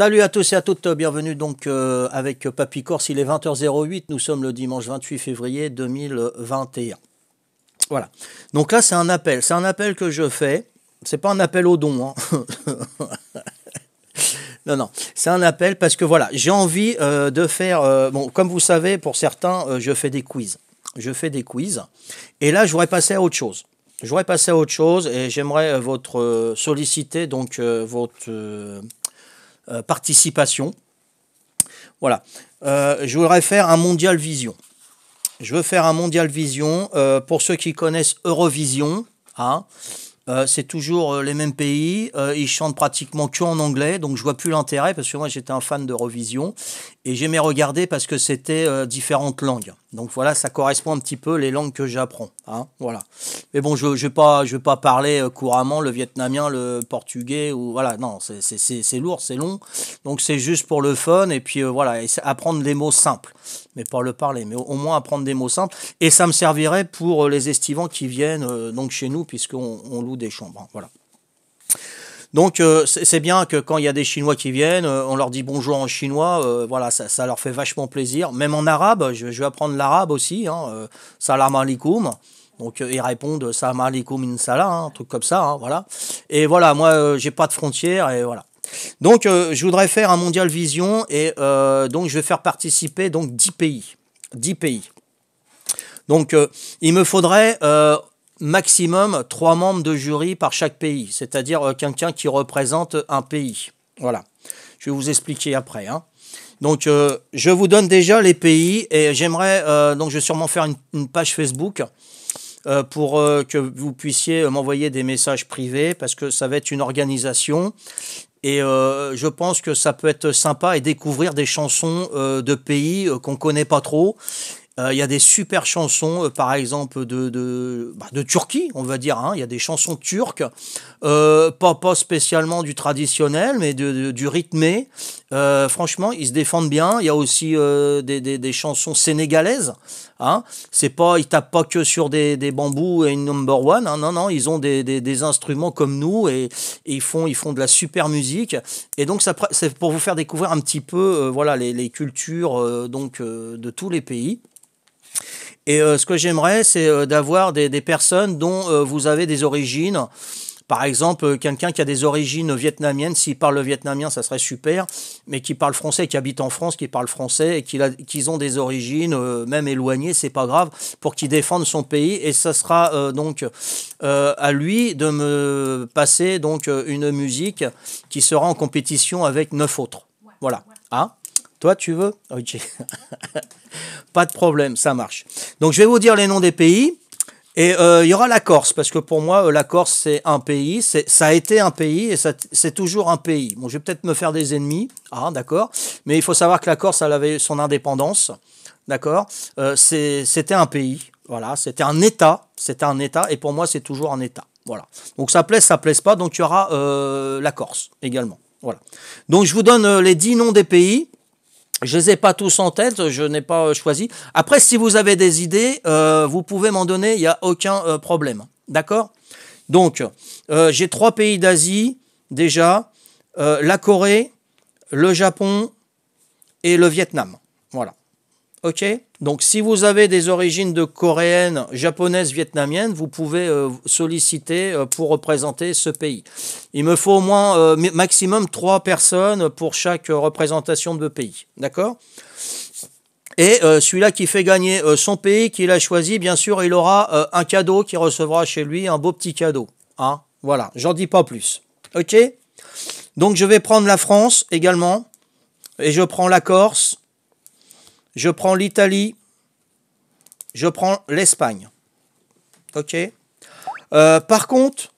Salut à tous et à toutes, bienvenue donc euh, avec Papy Corse, il est 20h08, nous sommes le dimanche 28 février 2021. Voilà, donc là c'est un appel, c'est un appel que je fais, c'est pas un appel au don, hein. non, non, c'est un appel parce que voilà, j'ai envie euh, de faire, euh, bon, comme vous savez, pour certains, je fais des quiz, je fais des quiz, et là je voudrais passer à autre chose. Je voudrais passer à autre chose et j'aimerais votre solliciter donc votre euh, participation. Voilà. Euh, je voudrais faire un Mondial Vision. Je veux faire un Mondial Vision. Euh, pour ceux qui connaissent Eurovision, hein, c'est toujours les mêmes pays. ils chantent pratiquement que en anglais, donc je vois plus l'intérêt parce que moi j'étais un fan d'Eurovision et j'aimais regarder parce que c'était euh, différentes langues. Donc voilà, ça correspond un petit peu les langues que j'apprends. Hein, voilà. Mais bon, je ne vais, pas, pas parler euh, couramment le vietnamien, le portugais, ou voilà, non, c'est lourd, c'est long. Donc c'est juste pour le fun, et puis euh, voilà, apprendre des mots simples, mais pas le parler, mais au, moins apprendre des mots simples. Et ça me servirait pour les estivants qui viennent donc chez nous, puisqu'on loue des chambres. Hein, voilà. Donc euh, c'est bien que quand il y a des Chinois qui viennent, euh, on leur dit bonjour en chinois, euh, voilà, ça, leur fait vachement plaisir. Même en arabe, je, vais apprendre l'arabe aussi, hein, salam alaikum. Donc ils répondent salam alaikum insala, hein, un truc comme ça, hein, voilà. Et voilà, moi j'ai pas de frontières et voilà. Donc je voudrais faire un mondial vision et donc je vais faire participer donc 10 pays, 10 pays. Donc il me faudrait maximum trois membres de jury par chaque pays, c'est-à-dire euh, quelqu'un qui représente un pays. Voilà. Je vais vous expliquer après. Hein. Donc, euh, je vous donne déjà les pays et j'aimerais, euh, donc je vais sûrement faire une, page Facebook pour que vous puissiez m'envoyer des messages privés parce que ça va être une organisation et je pense que ça peut être sympa et découvrir des chansons de pays qu'on qu'on connaît pas trop euh, il y a des super chansons, euh, par exemple, de, de, bah, de Turquie, on va dire. Hein. Il y a des chansons turques, euh, pas, pas spécialement du traditionnel, mais de, du rythmé. franchement, ils se défendent bien. Il y a aussi des, des, chansons sénégalaises. Hein. C'est pas, ils tapent pas que sur des, des bambous et une number one. Hein. Non, non, ils ont des, des instruments comme nous et, ils, font, ils font de la super musique. Et donc, c'est pour vous faire découvrir un petit peu voilà, les, les cultures donc, de tous les pays. Et euh, ce que j'aimerais, c'est euh, d'avoir des, personnes dont euh, vous avez des origines. Par exemple, quelqu'un qui a des origines vietnamiennes, s'il parle vietnamien, ça serait super, mais qui parle français, qui habite en France, qui parle français et qu'ils ont des origines, même éloignées, c'est pas grave, pour qu'il défende son pays. Et ça sera donc à lui de me passer donc une musique qui sera en compétition avec neuf autres. Voilà. Hein toi, tu veux Ok. Pas de problème, ça marche. Donc, je vais vous dire les noms des pays. Et euh, il y aura la Corse, parce que pour moi, euh, la Corse, c'est un pays, ça a été un pays, et c'est toujours un pays. Bon, je vais peut-être me faire des ennemis, ah, d'accord, mais il faut savoir que la Corse, elle avait son indépendance, d'accord euh, C'était un pays, voilà, c'était un État, c'était un État, et pour moi, c'est toujours un État, voilà. Donc ça plaît, ça plaise pas, donc il y aura la Corse également, voilà. Donc je vous donne les dix noms des pays, je ne les ai pas tous en tête, je n'ai pas euh, choisi. Après, si vous avez des idées, euh, vous pouvez m'en donner, il n'y a aucun euh, problème. D'accord Donc, j'ai trois pays d'Asie déjà, la Corée, le Japon et le Vietnam. Voilà. Donc, si vous avez des origines de coréenne, japonaise, vietnamienne, vous pouvez euh, solliciter euh, pour représenter ce pays. Il me faut au moins euh, maximum trois personnes pour chaque représentation de pays. D'accord et celui-là qui fait gagner son pays qu'il a choisi, bien sûr, il aura un cadeau qu'il recevra chez lui, un beau petit cadeau. Hein voilà, j'en dis pas plus. Ok Donc je vais prendre la France également, et je prends la Corse, je prends l'Italie. Je prends l'Espagne. OK euh, Par contre,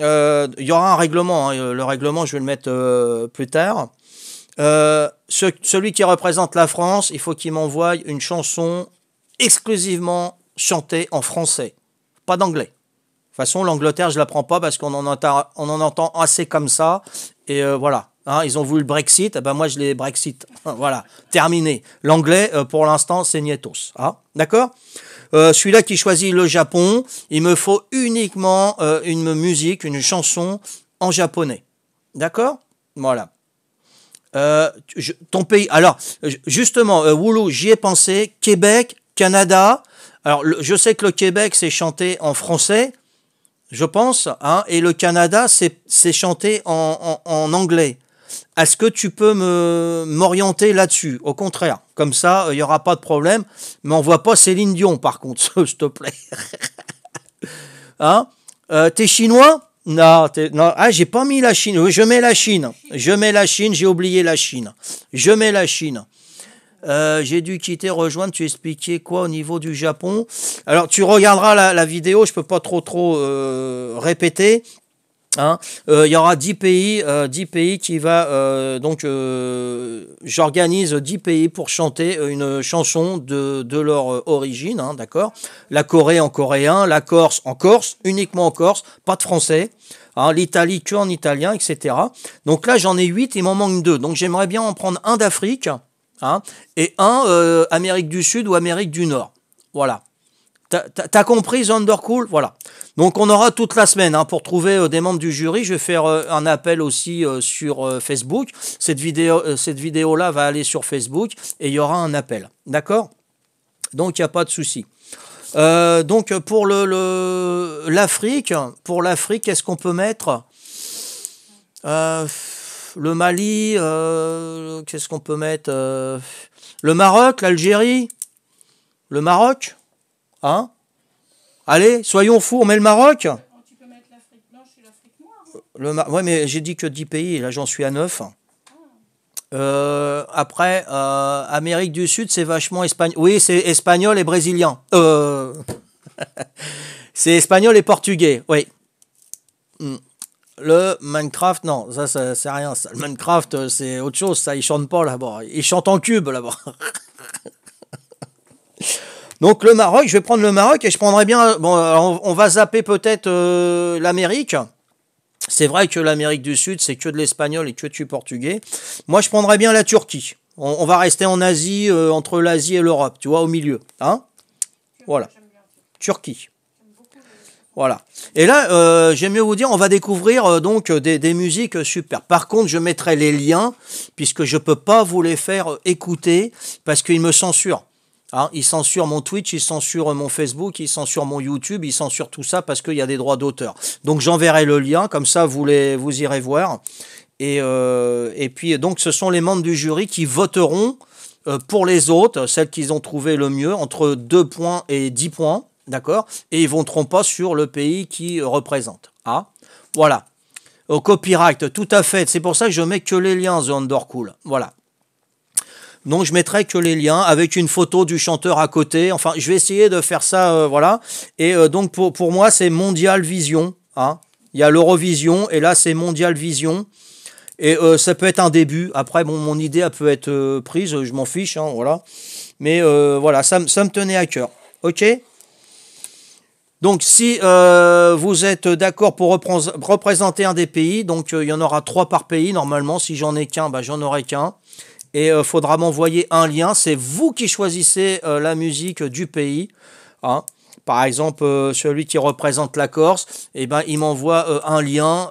euh, il y aura un règlement. Hein. Le règlement, je vais le mettre euh, plus tard. celui qui représente la France, il faut qu'il m'envoie une chanson exclusivement chantée en français, pas d'anglais. De toute façon, l'Angleterre, je la prends pas parce qu'on en, en, entend assez comme ça. Et voilà. Hein, ils ont voulu le Brexit, eh ben moi je l'ai Brexit. Hein, voilà, terminé. L'anglais, euh, pour l'instant, c'est Nietos. Hein D'accord euh, Celui-là qui choisit le Japon, il me faut uniquement euh, une musique, une chanson en japonais. D'accord Voilà. ton pays. Alors, justement, Woulou, j'y ai pensé. Québec, Canada. Alors, je sais que le Québec, c'est chanté en français je pense, hein, et le Canada, c'est chanté en, anglais. Est-ce que tu peux me m'orienter là-dessus Au contraire, comme ça, il n'y aura pas de problème. Mais on voit pas Céline Dion, par contre, s'il te plaît. hein euh, T'es chinois non, non, ah, j'ai pas mis la Chine. je mets la Chine. Je mets la Chine, j'ai oublié la Chine. Je mets la Chine. Euh, j'ai dû quitter, rejoindre. Tu expliquais quoi au niveau du Japon Alors, tu regarderas la, vidéo, je ne peux pas trop, trop euh, répéter. Hein. Euh, il y aura 10 pays, euh, pays qui va euh, donc j'organise 10 pays pour chanter une chanson de, leur origine, hein, d'accord La Corée en coréen, la Corse en Corse, uniquement en Corse, pas de français. Hein, L'Italie que en italien, etc. Donc là j'en ai 8, il m'en manque 2. Donc j'aimerais bien en prendre un d'Afrique et un Amérique du Sud ou Amérique du Nord. Voilà. T'as compris, Undercool, Voilà. Donc on aura toute la semaine hein, pour trouver euh, des membres du jury. Je vais faire euh, un appel aussi euh, sur Facebook. Cette vidéo, vidéo là va aller sur Facebook et il y aura un appel. D'accord Donc il n'y a pas de souci. donc pour l'Afrique, pour l'Afrique, qu'est-ce qu'on peut mettre Le Mali, qu'est-ce qu'on peut mettre Le Maroc, l'Algérie, le Maroc. Hein Allez, soyons fous, on met le Maroc Tu peux mettre l'Afrique blanche et l'Afrique noire. Oui, mais j'ai dit que 10 pays, là j'en suis à 9. Ah. Euh, après, euh, Amérique du Sud, c'est vachement espagnol. Oui, c'est espagnol et brésilien. Euh, c'est espagnol et portugais, oui. Hmm. Le Minecraft, non, ça, c'est rien. Le Minecraft, c'est autre chose. Ça, ils chantent pas là-bas. Ils chantent en cube là-bas. Donc le Maroc, je vais prendre le Maroc et je prendrai bien. Bon, on, va zapper peut-être euh, l'Amérique. C'est vrai que l'Amérique du Sud, c'est que de l'espagnol et que tu portugais. Moi, je prendrais bien la Turquie. On, va rester en Asie, euh, entre l'Asie et l'Europe, tu vois, au milieu. Hein voilà. Turquie. Voilà. Et là, euh, j'aime mieux vous dire, on va découvrir donc des, des, musiques super. Par contre, je mettrai les liens, puisque je ne peux pas vous les faire écouter, parce qu'ils me censurent. Hein, ils censurent mon Twitch, ils censurent mon Facebook, ils censurent mon YouTube, ils censurent tout ça parce qu'il y a des droits d'auteur. Donc j'enverrai le lien, comme ça vous, les, vous irez voir. Et, euh, et, puis donc ce sont les membres du jury qui voteront euh, pour les autres, celles qu'ils ont trouvées le mieux, entre 2 points et 10 points, d'accord Et ils ne voteront pas sur le pays qui représente. Ah, voilà. Au copyright, tout à fait. C'est pour ça que je mets que les liens The Undercool. Voilà. Donc je mettrai que les liens avec une photo du chanteur à côté. Enfin, je vais essayer de faire ça, euh, voilà. Et euh, donc pour, moi, c'est Mondial Vision. Hein. Il y a l'Eurovision et là, c'est Mondial Vision. Et euh, ça peut être un début. Après, bon, mon idée, a peut être prise, je m'en fiche, hein, voilà. Mais voilà, ça, me tenait à cœur. Ok donc, si vous êtes d'accord pour représenter un des pays, donc il y en aura trois par pays normalement. Si j'en ai qu'un, bah, j'en aurai qu'un et il euh, faudra m'envoyer un lien. C'est vous qui choisissez euh, la musique du pays. Hein. Par exemple, euh, celui qui représente la Corse, et eh ben, il m'envoie un lien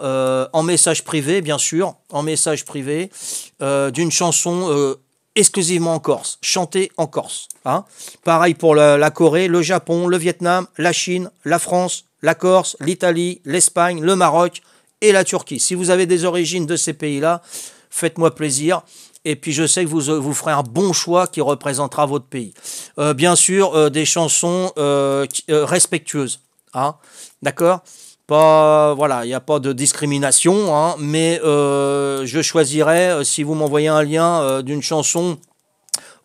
en message privé, bien sûr, en message privé, d'une chanson exclusivement en Corse, chantée en Corse. Hein. Pareil pour la, Corée, le Japon, le Vietnam, la Chine, la France, la Corse, l'Italie, l'Espagne, le Maroc et la Turquie. Si vous avez des origines de ces pays-là, faites-moi plaisir et puis je sais que vous, vous ferez un bon choix qui représentera votre pays. Euh, bien sûr, euh, des chansons euh, respectueuses. Hein, D'accord pas, voilà, il n'y a pas de discrimination, hein, mais je choisirais, si vous m'envoyez un lien d'une chanson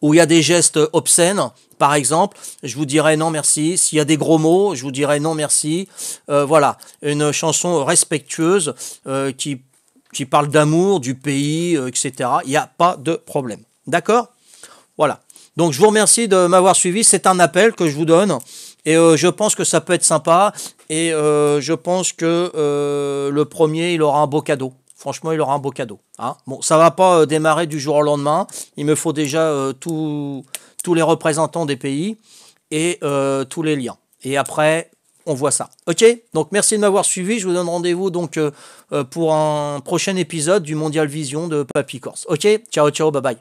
où il y a des gestes obscènes, par exemple, je vous dirais non merci. S'il y a des gros mots, je vous dirais non merci. voilà, une chanson respectueuse euh, qui qui parle d'amour, du pays, euh, etc. Il n'y a pas de problème. D'accord Voilà. Donc je vous remercie de m'avoir suivi. C'est un appel que je vous donne. Et euh, je pense que ça peut être sympa. Et euh, je pense que le premier, il aura un beau cadeau. Franchement, il aura un beau cadeau. Hein. bon, ça va pas démarrer du jour au lendemain. Il me faut déjà tous les représentants des pays et tous les liens. Et après, on voit ça. Ok Donc merci de m'avoir suivi. Je vous donne rendez-vous donc euh, euh, pour un prochain épisode du Mondial Vision de Papy Corse. Ok Ciao, ciao, bye bye.